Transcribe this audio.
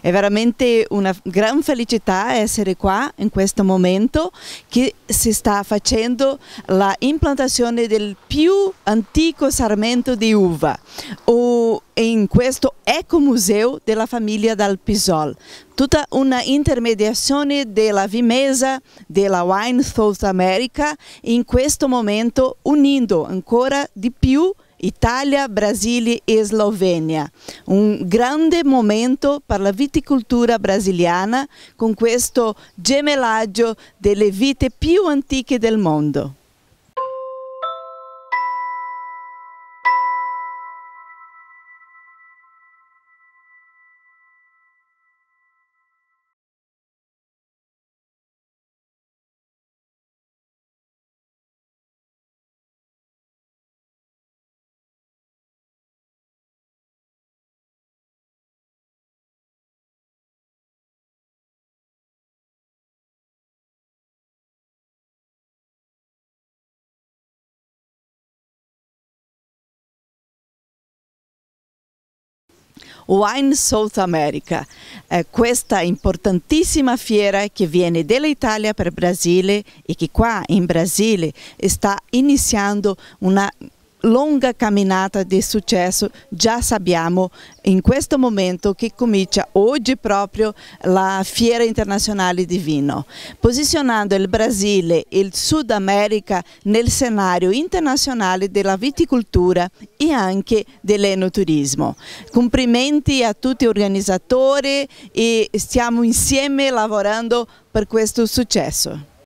È veramente una gran felicità essere qua in questo momento che si sta facendo la implantazione del più antico sarmento di uva in questo ecomuseo della famiglia Dal Pisol. Tutta una intermediazione della Vimesa, della Wine South America, in questo momento unendo ancora di più Italia, Brasile e Slovenia. Un grande momento per la viticoltura brasiliana con questo gemellaggio delle vite più antiche del mondo. Wine South America, eh, questa importantissima fiera che viene dall'Italia per il Brasile e che qua in Brasile sta iniziando una longa camminata di successo già sappiamo in questo momento che comincia oggi proprio la Fiera Internazionale di Vino, posizionando il Brasile e il Sud America nel scenario internazionale della viticoltura e anche dell'enoturismo. Complimenti a tutti gli organizzatori e stiamo insieme lavorando per questo successo.